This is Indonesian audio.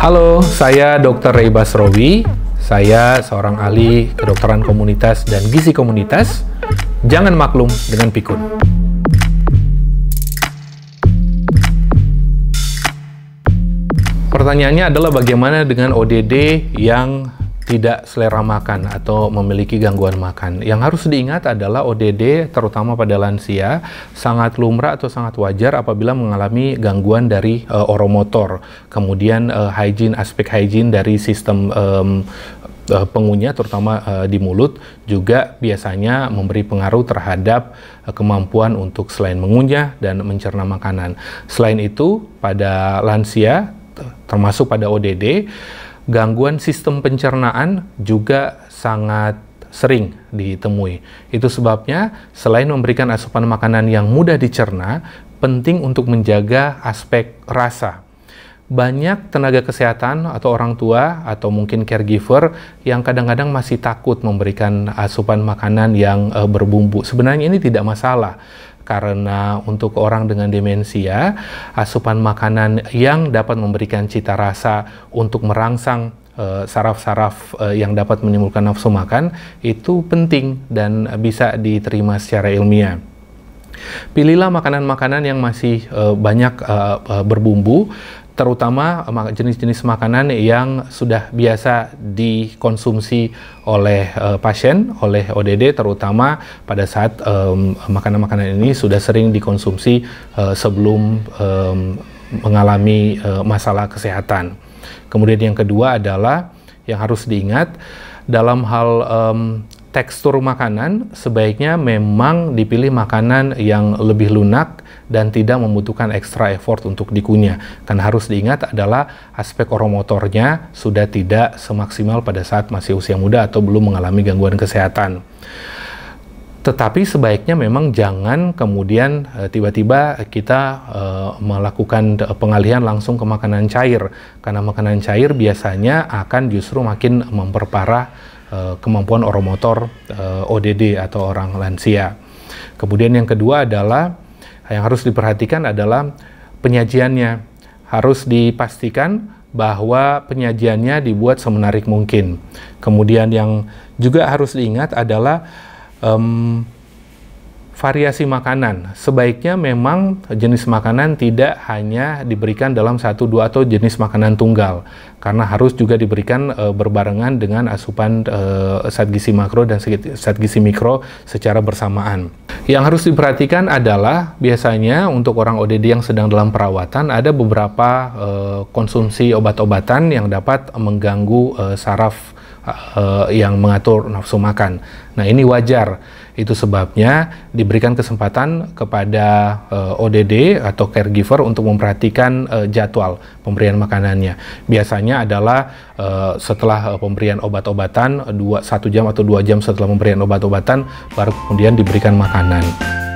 Halo, saya Dr. Ray Basrowi. Saya seorang ahli kedokteran komunitas dan gizi komunitas. Jangan maklum dengan pikun. Pertanyaannya adalah bagaimana dengan ODD yang tidak selera makan atau memiliki gangguan makan. Yang harus diingat adalah ODD terutama pada lansia sangat lumrah atau sangat wajar apabila mengalami gangguan dari e, oromotor, kemudian e, hygiene aspek hygiene dari sistem e, e, pengunyah terutama e, di mulut juga biasanya memberi pengaruh terhadap e, kemampuan untuk selain mengunyah dan mencerna makanan. Selain itu, pada lansia termasuk pada ODD gangguan sistem pencernaan juga sangat sering ditemui. Itu sebabnya selain memberikan asupan makanan yang mudah dicerna, penting untuk menjaga aspek rasa banyak tenaga kesehatan atau orang tua atau mungkin caregiver yang kadang-kadang masih takut memberikan asupan makanan yang uh, berbumbu. Sebenarnya ini tidak masalah karena untuk orang dengan demensia asupan makanan yang dapat memberikan cita rasa untuk merangsang eh, saraf-saraf uh, uh, yang dapat menimbulkan nafsu makan itu penting dan bisa diterima secara ilmiah. Pilihlah makanan-makanan yang masih uh, banyak uh, berbumbu terutama eh, jenis-jenis makanan yang sudah biasa dikonsumsi oleh uh, pasien oleh ODD terutama pada saat makanan-makanan um, ini sudah sering dikonsumsi uh, sebelum um, mengalami uh, masalah kesehatan. Kemudian yang kedua adalah yang harus diingat dalam hal um, tekstur makanan sebaiknya memang dipilih makanan yang lebih lunak dan tidak membutuhkan ekstra effort untuk dikunyah. Kan harus diingat adalah aspek oromotornya sudah tidak semaksimal pada saat masih usia muda atau belum mengalami gangguan kesehatan. Tetapi sebaiknya memang jangan kemudian eh, tiba-tiba kita e, melakukan eh, pengalihan langsung ke makanan cair karena makanan cair biasanya akan justru makin memperparah Eh, kemampuan oromotor uh, eh, ODD atau orang lansia. Kemudian yang kedua adalah yang harus diperhatikan adalah penyajiannya. Harus dipastikan bahwa penyajiannya dibuat semenarik mungkin. Kemudian yang juga harus diingat adalah um, variasi makanan. Sebaiknya memang jenis makanan tidak hanya diberikan dalam satu dua atau jenis makanan tunggal, karena harus juga diberikan e, berbarengan dengan asupan e, zat gizi makro dan zat gizi mikro secara bersamaan. Yang harus diperhatikan adalah biasanya untuk orang ODD yang sedang dalam perawatan ada beberapa e, konsumsi obat-obatan yang dapat mengganggu e, saraf e, yang mengatur nafsu makan. Nah, ini wajar. Itu sebabnya diberikan kesempatan kepada e, ODD atau caregiver untuk memperhatikan e, jadwal pemberian makanannya. Biasanya caranya adalah uh, setelah eh, pemberian obat-obatan satu jam atau dua jam setelah pemberian obat-obatan baru kemudian diberikan makanan.